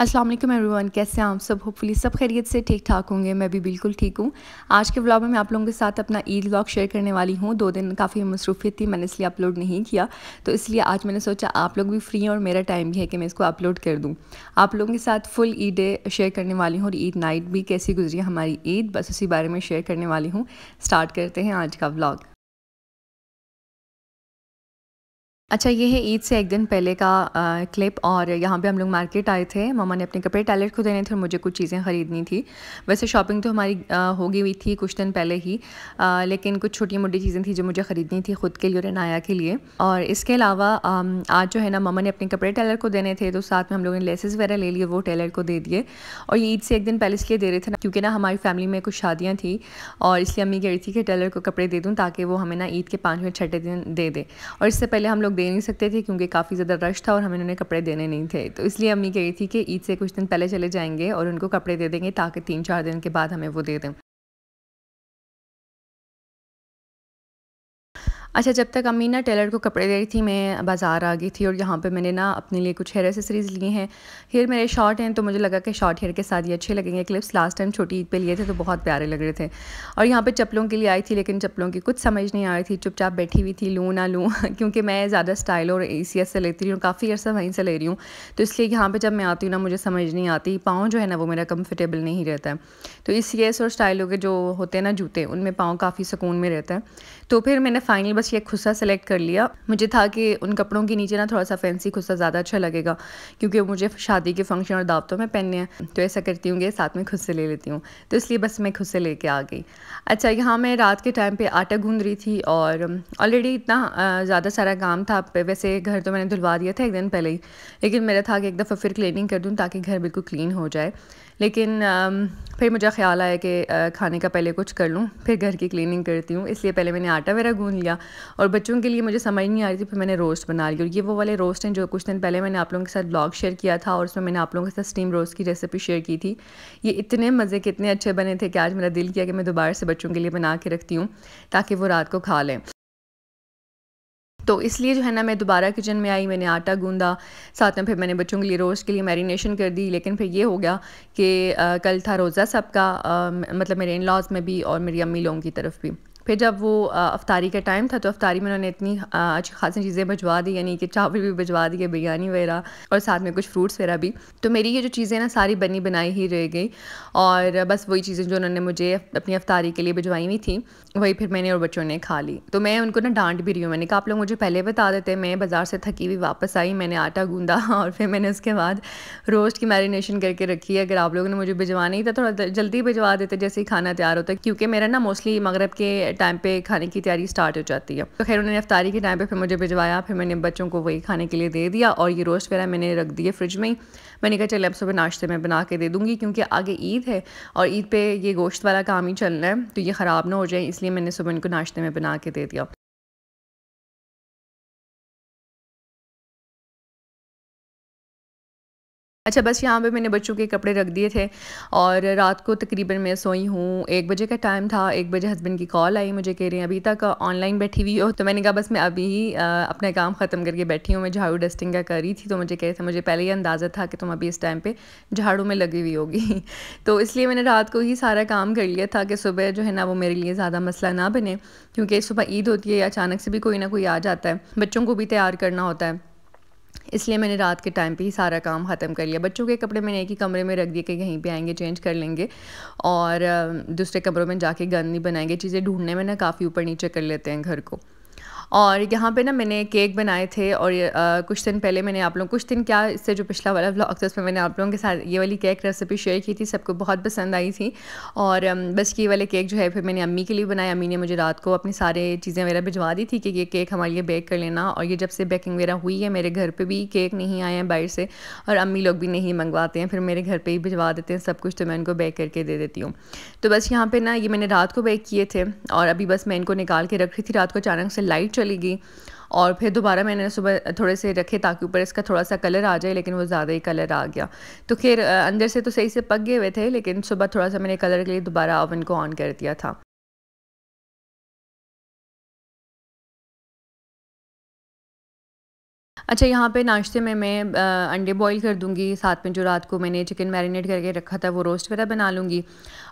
Aslam everyone कैसे हैं आप सब होपफुली सब खैरियत से ठीक ठाक होंगे मैं भी बिल्कुल ठीक हूँ आज के व्लॉग में मैं आप लोगों के साथ अपना ईद व्लॉग शेयर करने वाली हूँ दो दिन काफ़ी मसरूफियत थी मैंने इसलिए अपलोड नहीं किया तो इसलिए आज मैंने सोचा आप लोग भी फ्री हैं और मेरा टाइम भी है कि मैं इसको अपलोड कर दूँ आप लोगों के साथ फुल ईद डे शेयर करने वाली हूँ और ईद नाइट भी कैसी गुजरी हमारी ईद बस उसी बारे में शेयर करने वाली हूँ स्टार्ट करते हैं आज का व्लाग अच्छा ये है ईद से एक दिन पहले का आ, क्लिप और यहाँ पे हम लोग मार्केट आए थे ममा ने अपने कपड़े टैलेट को देने थे और मुझे कुछ चीज़ें ख़रीदनी थी वैसे शॉपिंग तो हमारी हो गई हुई थी कुछ दिन पहले ही आ, लेकिन कुछ छोटी मोटी चीज़ें थी जो मुझे ख़रीदनी थी ख़ुद के लिए और नाया के लिए और इसके अलावा आज जो है ना ममा ने अपने कपड़े टेलर को देने थे तो साथ में हम लोगों ने लेसेस वगैरह ले लिए वो टेलर को दे दिए और ये ईद से एक दिन पहले इसलिए दे रहे थे ना क्योंकि ना हमारी फैमिली में कुछ शादियाँ थी और इसलिए अम्मी कह रही थी कि टेलर को कपड़े दे दूँ ताकि वो हमें ना ईद के पाँचवें छठे दिन दे दे और इससे पहले हम लोग दे नहीं सकते थे क्योंकि काफ़ी ज़्यादा रश था और हमें उन्हें कपड़े देने नहीं थे तो इसलिए अम्मी कह रही थी कि ईद से कुछ दिन पहले चले जाएंगे और उनको कपड़े दे देंगे ताकि तीन चार दिन के बाद हमें वो दे दें अच्छा जब तक अम्मी ना टेलर को कपड़े दे रही थी मैं बाज़ार आ गई थी और यहाँ पे मैंने ना अपने लिए कुछ हेयर एसेसरीज़ लिए हैं हेयर मेरे शॉर्ट हैं तो मुझे लगा कि शॉर्ट हेयर के साथ ये अच्छे लगेंगे क्लिप्स लास्ट टाइम छोटी ईद पे लिए थे तो बहुत प्यारे लग रहे थे और यहाँ पर चप्पलों के लिए आई थी लेकिन चप्पलों की कुछ समझ नहीं आ रही थी चुपचाप बैठी हुई थी लूँ ना लूँ क्योंकि मैं ज़्यादा स्टाइल और ए से लेती रही हूँ काफ़ी अर्सा वहीं से ले रही हूँ तो इसलिए यहाँ पर जब मैं आती हूँ ना मुझे समझ नहीं आती पाँव जो है ना वो मेरा कम्फर्टेबल नहीं रहता है तो ई और स्टाइलों के जो होते हैं ना जूते उनमें पाँव काफ़ी सुकून में रहता है तो फिर मैंने फाइनल बस कुछ ये खुस्सा सेलेक्ट कर लिया मुझे था कि उन कपड़ों के नीचे ना थोड़ा सा फैंसी ख़ुस्सा ज़्यादा अच्छा लगेगा क्योंकि मुझे शादी के फंक्शन और दावतों में पहनने हैं तो ऐसा करती हूँ कि साथ में खुद से ले लेती हूँ तो इसलिए बस मैं खुद से लेके आ गई अच्छा यहाँ मैं रात के टाइम पर आटा गूँध रही थी और ऑलरेडी इतना ज़्यादा सारा काम था वैसे घर तो मैंने धुलवा दिया था एक दिन पहले ही लेकिन मेरा था कि एक दफ़ा फिर क्लिनिंग कर दूँ ताकि घर बिल्कुल क्लीन हो जाए लेकिन फिर मुझे ख्याल आया कि खाने का पहले कुछ कर लूँ फिर घर की क्लीनिंग करती हूँ इसलिए पहले मैंने आटा वगैरह गूँध लिया और बच्चों के लिए मुझे समझ नहीं आ रही थी फिर मैंने रोस्ट बना लिया और ये वो वाले रोस्ट हैं जो कुछ दिन पहले मैंने आप लोगों के साथ ब्लॉग शेयर किया था और उसमें मैंने आप लोगों के साथ स्टीम रोस्ट की रेसिपी शेयर की थी ये इतने मज़े के इतने अच्छे बने थे कि आज मेरा दिल किया कि मैं दोबारा से बच्चों के लिए बना के रखती हूँ ताकि वो रात को खा लें तो इसलिए जो है ना मैं दोबारा किचन में आई मैंने आटा गूंदा साथ में फिर मैंने बच्चों के लिए रोज़ के लिए मैरिनेशन कर दी लेकिन फिर ये हो गया कि कल था रोज़ा सबका मतलब मेरे इन लॉज में भी और मेरी अम्मी लोगों की तरफ भी फिर जब वो अफ्तारी का टाइम था तो अफ्तारी में उन्होंने इतनी अच्छी खासी चीज़ें भिजवा दी यानी कि चावल भी भिजवा दिए बिरयानी वगैरह और साथ में कुछ फ्रूट्स वगैरह भी तो मेरी ये जो चीज़ें ना सारी बनी बनाई ही रह गई और बस वही चीज़ें जो उन्होंने मुझे अपनी अफ्तारी के लिए भिजवाई हुई थी वही फिर मैंने और बच्चों ने खा ली तो मैं उनको ना डांट भी रही हूँ मैंने कहा आप लोग मुझे पहले बता देते मैं बाज़ार से थकी हुई वापस आई मैंने आटा गूँधा और फिर मैंने उसके बाद रोस्ट की मैरिनेशन करके रखी है अगर आप लोगों ने मुझे भिजवाना ही था थोड़ा जल्दी भिजवा देते जैसे ही खाना तैयार होता है क्योंकि मेरा ना मोस्टली मगरब के टाइम पे खाने की तैयारी स्टार्ट हो जाती है तो खैर उन्होंने अफ्तारी के टाइम पे फिर मुझे भिजवाया फिर मैंने बच्चों को वही खाने के लिए दे दिया और ये रोस्ट वगैरह मैंने रख दिए फ्रिज में ही मैंने कहा चले अब सुबह नाश्ते में बना के दे दूँगी क्योंकि आगे ईद है और ईद पर ये गोश्त वाला काम ही चल रहा है तो ये ख़राब ना हो जाए इसलिए मैंने सुबह इनको नाश्ते में बना के दे दिया अच्छा बस यहाँ पे मैंने बच्चों के कपड़े रख दिए थे और रात को तकरीबन मैं सोई हूँ एक बजे का टाइम था एक बजे हस्बैंड की कॉल आई मुझे कह रहे हैं अभी तक ऑनलाइन बैठी हुई हो तो मैंने कहा बस मैं अभी ही अपना काम ख़त्म करके बैठी हूँ मैं झाड़ू डस्टिंग का कर रही थी तो मुझे कह थे मुझे पहले ही अंदाज़ा था कि तुम अभी इस टाइम पर झाड़ू में लगी हुई होगी तो इसलिए मैंने रात को ही सारा काम कर लिया था कि सुबह जो है ना वो मेरे लिए ज़्यादा मसला ना बने क्योंकि सुबह ईद होती है अचानक से भी कोई ना कोई आ जाता है बच्चों को भी तैयार करना होता है इसलिए मैंने रात के टाइम पे ही सारा काम ख़त्म कर लिया बच्चों के कपड़े मैंने एक ही कमरे में रख दिए कि कहीं पे आएंगे चेंज कर लेंगे और दूसरे कमरों में जाके गंद नहीं बनाएंगे चीज़ें ढूंढने में ना काफ़ी ऊपर नीचे कर लेते हैं घर को और यहाँ पे ना मैंने केक बनाए थे और ये, आ, कुछ दिन पहले मैंने आप लोग कुछ दिन क्या इससे जो पिछला वाला व्लॉग था उसमें मैंने आप लोगों के साथ ये वाली केक रेसिपी शेयर की थी सबको बहुत पसंद आई थी और बस ये वाले केक जो है फिर मैंने अम्मी के लिए बनाया अम्मी ने मुझे रात को अपनी सारे चीज़ें वगैरह भिजवा दी थी कि ये केक हमारे लिए बेक कर लेना और ये जब से बेकिंग वगैरह हुई है मेरे घर पर भी केक नहीं आए हैं बाहर से और अम्मी लोग भी नहीं मंगवाते हैं फिर मेरे घर पर ही भिजवा देते हैं सब कुछ तो मैं उनको बेक करके दे देती हूँ तो बस यहाँ पर ना ये मैंने रात को बेक किए थे और अभी बस मैं इनको निकाल के रख रही थी रात को अचानक से लाइट चली गई और फिर दोबारा मैंने सुबह थोड़े से रखे ताकि ऊपर इसका थोड़ा सा कलर आ जाए लेकिन वो ज़्यादा ही कलर आ गया तो खैर अंदर से तो सही से पक गए हुए थे लेकिन सुबह थोड़ा सा मैंने कलर के लिए दोबारा ओवन को ऑन कर दिया था अच्छा यहाँ पे नाश्ते में मैं अंडे बॉईल कर दूँगी साथ में जो रात को मैंने चिकन मैरिनेट करके रखा था वो रोस्ट वगैरह बना लूँगी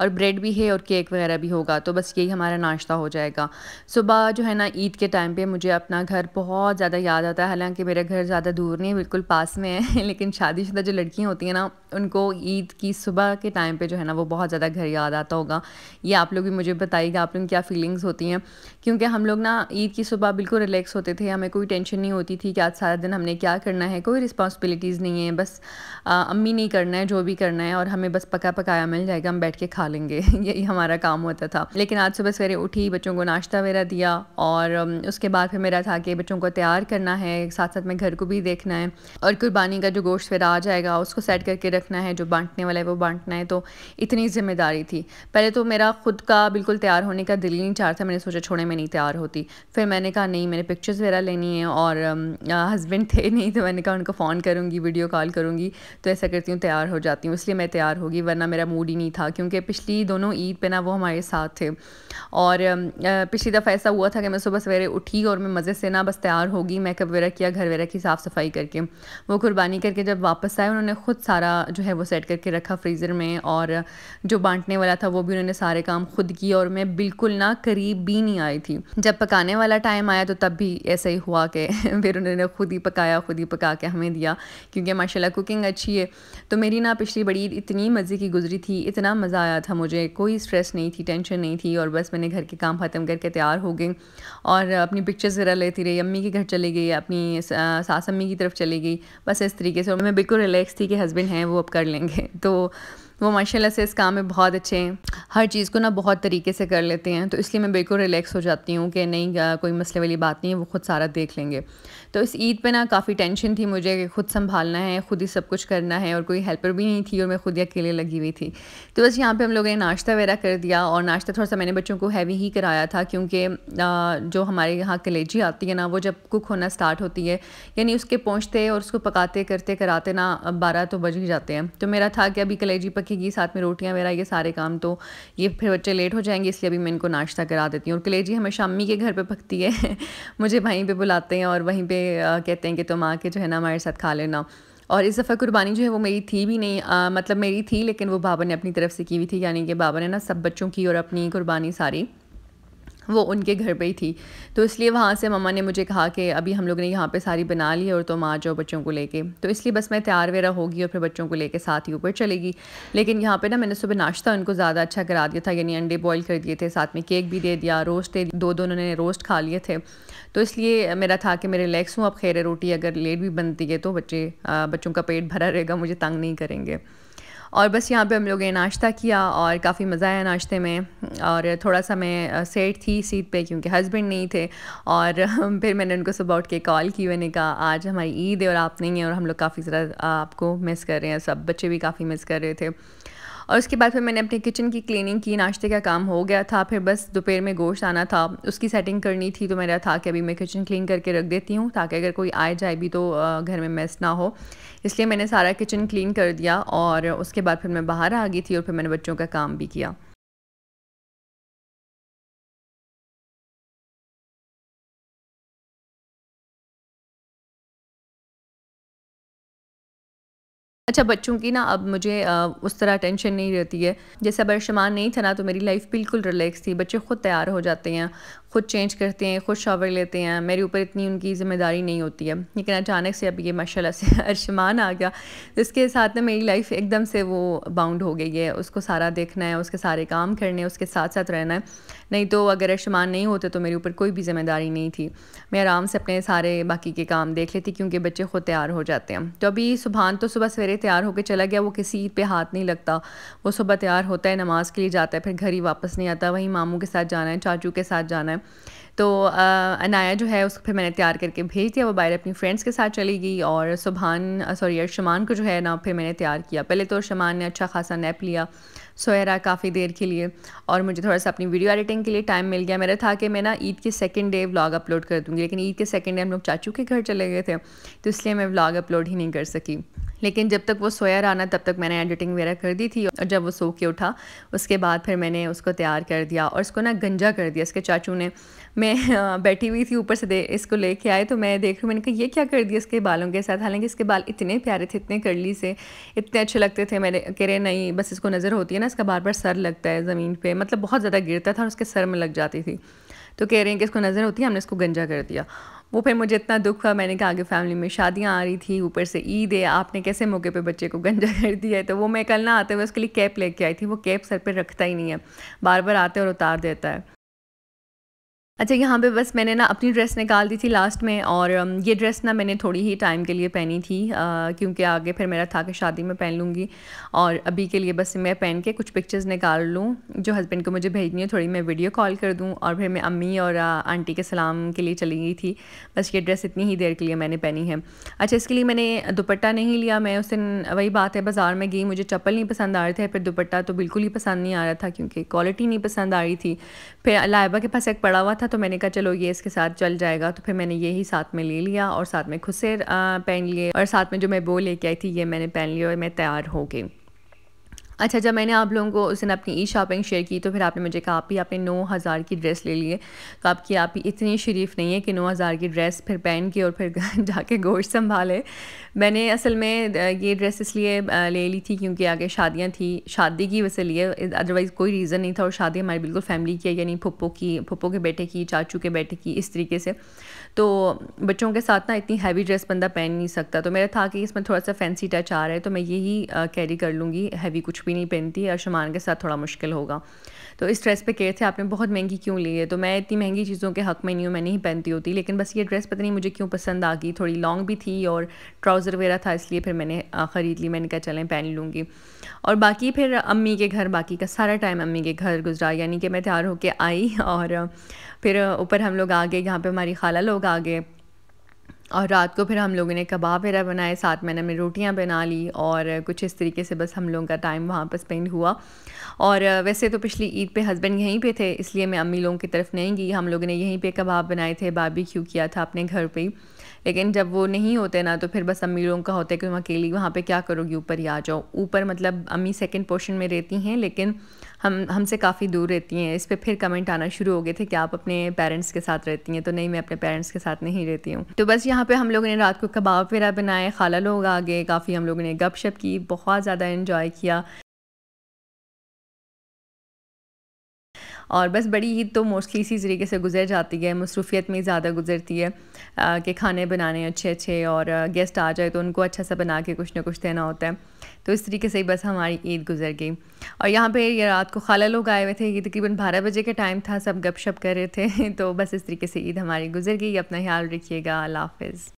और ब्रेड भी है और केक वगैरह भी होगा तो बस यही हमारा नाश्ता हो जाएगा सुबह जो है ना ईद के टाइम पे मुझे अपना घर बहुत ज़्यादा याद आता है हालांकि मेरा घर ज़्यादा दूर नहीं है बिल्कुल पास में है लेकिन शादीशुदा जो लड़कियाँ होती हैं ना उनको ईद की सुबह के टाइम पर जो है ना वो बहुत ज़्यादा घर याद आता होगा ये आप लोग भी मुझे बताइएगा आप लोग क्या फीलिंग्स होती हैं क्योंकि हम लोग ना ईद की सुबह बिल्कुल रिलैक्स होते थे हमें कोई टेंशन नहीं होती थी कि आज सारा दिन हमने क्या करना है कोई रिस्पॉन्सिबिलिटीज़ नहीं है बस आ, अम्मी नहीं करना है जो भी करना है और हमें बस पका पकाया मिल जाएगा हम बैठ के खा संभालेंगे यही हमारा काम होता था लेकिन आज सुबह सवेरे उठी बच्चों को नाश्ता वगैरह दिया और उसके बाद फिर मेरा था कि बच्चों को तैयार करना है साथ साथ में घर को भी देखना है और कुर्बानी का जो गोश्त फिर आ जाएगा उसको सेट करके रखना है जो बांटने वाला है वो बांटना है तो इतनी जिम्मेदारी थी पहले तो मेरा खुद का बिल्कुल तैयार होने का दिल ही नहीं चाह था मैंने सोचा छोड़े मैं नहीं तैयार होती फिर मैंने कहा नहीं मैंने पिक्चर्स वगैरह लेनी है और हस्बैंड थे नहीं तो मैंने कहा उनको फ़ोन करूँगी वीडियो कॉल करूँगी तो ऐसा करती हूँ तैयार हो जाती हूँ इसलिए मैं तैयार होगी वरना मेरा मूड ही नहीं था क्योंकि पिछली दोनों ईद पे ना वो हमारे साथ थे और पिछली दफ़ा ऐसा हुआ था कि मैं सुबह सवेरे उठी और मैं मज़े से ना बस तैयार होगी मेकअप वगैरह किया घर वगैरह की साफ़ सफाई करके वो कुर्बानी करके जब वापस आए उन्होंने ख़ुद सारा जो है वो सेट करके रखा फ्रीज़र में और जो बांटने वाला था वो भी उन्होंने सारे काम खुद किए और मैं बिल्कुल ना करीब भी नहीं आई थी जब पकाने वाला टाइम आया तो तब भी ऐसा ही हुआ कि फिर उन्होंने खुद ही पकाया खुद ही पका के हमें दिया क्योंकि माशाल्लाह कुकिंग अच्छी है तो मेरी ना पिछली बड़ी इतनी मज़े की गुजरी थी इतना मज़ा आया था था मुझे कोई स्ट्रेस नहीं थी टेंशन नहीं थी और बस मैंने घर के काम ख़त्म करके तैयार हो गई और अपनी पिक्चर्स वगैरह लेती रही अम्मी के घर चली गई अपनी सास अम्मी की तरफ चली गई बस इस तरीके से और मैं बिल्कुल रिलैक्स थी कि हस्बैंड हैं वो अब कर लेंगे तो वो माशाल्लाह से इस काम में बहुत अच्छे हैं हर चीज़ को ना बहुत तरीके से कर लेते हैं तो इसलिए मैं बिल्कुल रिलैक्स हो जाती हूँ कि नहीं कोई मसले वाली बात नहीं है वो खुद सारा देख लेंगे तो इस ईद पे ना काफ़ी टेंशन थी मुझे कि खुद संभालना है खुद ही सब कुछ करना है और कोई हेल्पर भी नहीं थी और मैं खुद ही अकेले लगी हुई थी तो बस यहाँ पे हम लोगों ने नाश्ता वगैरह कर दिया और नाश्ता थोड़ा सा मैंने बच्चों को हैवी ही कराया था क्योंकि जो हमारे यहाँ कलेजी आती है ना वो जब कुक होना स्टार्ट होती है यानी उसके पहुँचते और उसको पकाते करते कराते ना बारह तो बज ही जाते हैं तो मेरा था कि अभी कलेजी पकेगी साथ में रोटियाँ वगैरह ये सारे काम तो ये फिर बच्चे लेट हो जाएंगे इसलिए अभी मैं इनको नाश्ता करा देती हूँ और कलेजी हमेशा अम्मी के घर पर पकती है मुझे वहीं पर बुलाते हैं और वहीं पर कहते हैं कि तुम आके जो है ना हमारे साथ खा लेना और इस दफ़ा कुर्बानी जो है वो मेरी थी भी नहीं आ, मतलब मेरी थी लेकिन वो बाबा ने अपनी तरफ से की हुई थी यानी कि बाबा ने ना सब बच्चों की और अपनी कुर्बानी सारी वो उनके घर पे ही थी तो इसलिए वहाँ से मम्मा ने मुझे कहा कि अभी हम लोग ने यहाँ पे सारी बना ली और तुम तो आ जाओ बच्चों को लेके तो इसलिए बस मैं तैयार वगैरह होगी और फिर बच्चों को लेके साथ ही ऊपर चलेगी लेकिन यहाँ पे ना मैंने सुबह नाश्ता उनको ज़्यादा अच्छा करा दिया था यानी अंडे बॉयल कर दिए थे साथ में केक भी दे दिया रोस्ट दे दो दोनों ने रोस्ट खा लिए थे तो इसलिए मेरा था कि मैं रिलैक्स हूँ अब खैर रोटी अगर लेट भी बनती है तो बच्चे बच्चों का पेट भरा रहेगा मुझे तंग नहीं करेंगे और बस यहाँ पे हम लोग ने नाश्ता किया और काफ़ी मज़ा आया नाश्ते में और थोड़ा सा मैं सेट थी सीट पे क्योंकि हस्बैंड नहीं थे और फिर मैंने उनको सुबह उठ के कॉल की मैंने कहा आज हमारी ईद है और आप नहीं हैं और हम लोग काफ़ी ज़रा आपको मिस कर रहे हैं सब बच्चे भी काफ़ी मिस कर रहे थे और उसके बाद फिर मैंने अपने किचन की क्लीनिंग की नाश्ते का काम हो गया था फिर बस दोपहर में गोश्त आना था उसकी सेटिंग करनी थी तो मेरा था कि अभी मैं किचन क्लीन करके रख देती हूँ ताकि अगर कोई आए जाए भी तो घर में मेस ना हो इसलिए मैंने सारा किचन क्लीन कर दिया और उसके बाद फिर मैं बाहर आ गई थी और फिर मैंने बच्चों का काम भी किया अच्छा बच्चों की ना अब मुझे आ, उस तरह टेंशन नहीं रहती है जैसे अबर शमान नहीं था ना तो मेरी लाइफ बिल्कुल रिलैक्स थी बच्चे खुद तैयार हो जाते हैं खुद चेंज करते हैं खुद शावर लेते हैं मेरे ऊपर इतनी उनकी ज़िम्मेदारी नहीं होती है लेकिन अचानक से अब ये माशाल्लाह से अरशमान आ गया जिसके साथ में मेरी लाइफ एकदम से वो बाउंड हो गई है उसको सारा देखना है उसके सारे काम करने उसके साथ साथ रहना है नहीं तो अगर अरशमान नहीं होते तो मेरे ऊपर कोई भी ज़िम्मेदारी नहीं थी मैं आराम से अपने सारे बाकी के काम देख लेती क्योंकि बच्चे खुद तैयार हो जाते हैं तो अभी सुबहान तो सुबह सवेरे तैयार होकर चला गया वो किसी पर हाथ नहीं लगता वो सुबह तैयार होता है नमाज़ के लिए जाता है फिर घर ही वापस नहीं आता वहीं मामू के साथ जाना है चाचू के साथ जाना है तो अनाया जो है उसको फिर मैंने तैयार करके भेज दिया वो बाहर अपनी फ्रेंड्स के साथ चली गई और सुबहान सॉरी अरशमान को जो है ना फिर मैंने तैयार किया पहले तो अरशमान ने अच्छा खासा नैप लिया सोहरा काफ़ी देर के लिए और मुझे थोड़ा सा अपनी वीडियो एडिटिंग के लिए टाइम मिल गया मेरा था कि मैं ना ईद के सेकंड डे व्लॉग अपलोड कर दूँगी लेकिन ईद के सेकंड डे हम लोग चाचू के घर चले गए थे तो इसलिए मैं व्लॉग अपलोड ही नहीं कर सकी लेकिन जब तक वो सोया रहा ना तब तक मैंने एडिटिंग वगैरह कर दी थी और जब वो सो के उठा उसके बाद फिर मैंने उसको तैयार कर दिया और उसको ना गंजा कर दिया इसके चाचू ने मैं बैठी हुई थी ऊपर से दे इसको लेके आए तो मैं देख रही हूँ मैंने कहा ये क्या कर दिया इसके बालों के साथ हालांकि इसके बाल इतने प्यारे थे इतने करली से इतने अच्छे लगते थे मैंने कह रहे नहीं बस इसको नज़र होती है ना इसका बार बार सर लगता है ज़मीन पर मतलब बहुत ज़्यादा गिरता था और उसके सर में लग जाती थी तो कह रहे हैं कि इसको नज़र होती है हमने इसको गंजा कर दिया वो फिर मुझे इतना दुख हुआ मैंने कहा आगे फैमिली में शादियाँ आ रही थी ऊपर से ईद है आपने कैसे मौके पे बच्चे को गंजा कर दिया है तो वो मैं कल ना आते हुए उसके लिए कैप लेके आई थी वो कैप सर पे रखता ही नहीं है बार बार आते और उतार देता है अच्छा यहाँ पे बस मैंने ना अपनी ड्रेस निकाल दी थी लास्ट में और um, ये ड्रेस ना मैंने थोड़ी ही टाइम के लिए पहनी थी uh, क्योंकि आगे फिर मेरा था कि शादी में पहन लूँगी और अभी के लिए बस मैं पहन के कुछ पिक्चर्स निकाल लूँ जो हस्बैंड को मुझे भेजनी है थोड़ी मैं वीडियो कॉल कर दूँ और फिर मैं अम्मी और आंटी uh, के सलाम के लिए चली गई थी बस ये ड्रेस इतनी ही देर के लिए मैंने पहनी है अच्छा इसके लिए मैंने दुपट्टा नहीं लिया मैं उस दिन uh, वही बात है बाज़ार में गई मुझे चप्पल नहीं पसंद आ रहे थे फिर दुपट्टा तो बिल्कुल ही पसंद नहीं आ रहा था क्योंकि क्वालिटी नहीं पसंद आ रही थी फिर लाइबा के पास एक पड़ा हुआ था तो मैंने कहा चलो ये इसके साथ चल जाएगा तो फिर मैंने ये ही साथ में ले लिया और साथ में खुद से पहन लिए और साथ में जो मैं बो लेके आई थी ये मैंने पहन लिया और मैं तैयार हो गई अच्छा जब मैंने आप लोगों को उस दिन अपनी ई शॉपिंग शेयर की तो फिर आपने मुझे कहा आप ही आपने नौ हज़ार की ड्रेस ले लिए तो आपकी आप ही इतनी शरीफ नहीं है कि नौ हज़ार की ड्रेस फिर पहन के और फिर जाके गोश्त संभाले मैंने असल में ये ड्रेस इसलिए ले ली थी क्योंकि आगे शादियाँ थी शादी की वजह से लिए अदरवाइज़ कोई रीज़न नहीं था और शादी हमारी बिल्कुल फैमिली की है यानी पप्पो की पप्पो के बेटे की चाचू के बेटे की इस तरीके से तो बच्चों के साथ ना इतनी हैवी ड्रेस बंदा पहन नहीं सकता तो मेरा था कि इसमें थोड़ा सा फैंसी टच आ रहा है तो मैं यही कैरी कर लूँगी हैवी कुछ भी नहीं पहनती और शमान के साथ थोड़ा मुश्किल होगा तो इस ड्रेस पे कहे थे आपने बहुत महंगी क्यों ली है तो मैं इतनी महंगी चीज़ों के हक़ में नहीं हूँ मैं नहीं पहनती होती लेकिन बस ये ड्रेस पता नहीं मुझे क्यों पसंद आ गई थोड़ी लॉन्ग भी थी और ट्राउज़र वगैरह था इसलिए फिर मैंने ख़रीद ली मैंने कहा चलें पहन लूँगी और बाकी फिर अम्मी के घर बाकी का सारा टाइम अम्मी के घर गुजरा यानी कि मैं तैयार होकर आई और फिर ऊपर हम लोग आ गए यहाँ पर हमारी खाला लोग आ गए और रात को फिर हम लोगों ने कबाब वगैरह बनाए साथ में मेरी रोटियां बना ली और कुछ इस तरीके से बस हम लोगों का टाइम वहाँ पर स्पेंड हुआ और वैसे तो पिछली ईद पे हस्बैंड यहीं पे थे इसलिए मैं अम्मी लोगों की तरफ नहीं गई हम लोगों ने यहीं पे कबाब बनाए थे बारबेक्यू किया था अपने घर पे ही लेकिन जब वो नहीं होते ना तो फिर बस अम्मी लोगों का होता है कि तुम अकेली वहाँ पे क्या करोगी ऊपर ही आ जाओ ऊपर मतलब अम्मी सेकंड पोर्शन में रहती हैं लेकिन हम हमसे काफ़ी दूर रहती हैं इस पर फिर कमेंट आना शुरू हो गए थे कि आप अपने पेरेंट्स के साथ रहती हैं तो नहीं मैं अपने पेरेंट्स के साथ नहीं रहती हूँ तो बस यहाँ पर हम लोगों ने रात को कबाब वगैरह बनाए खाला लोग आ गए काफ़ी हम लोगों ने गपशप की बहुत ज़्यादा इन्जॉय किया और बस बड़ी ईद तो मोस्टली इसी तरीके से गुजर जाती है मसरूफियत में ज़्यादा गुजरती है कि खाने बनाने अच्छे अच्छे और गेस्ट आ जाए तो उनको अच्छा सा बना के कुछ ना कुछ देना होता है तो इस तरीके से ही बस हमारी ईद गुजर गई और यहाँ पे ये रात को खाला लोग आए हुए थे ये तकरीबन बारह बजे का टाइम था सब गपशप कर रहे थे तो बस इस तरीके से ईद हमारी गुजर गई अपना ख्याल रखिएगा अल्लाह हाफिज़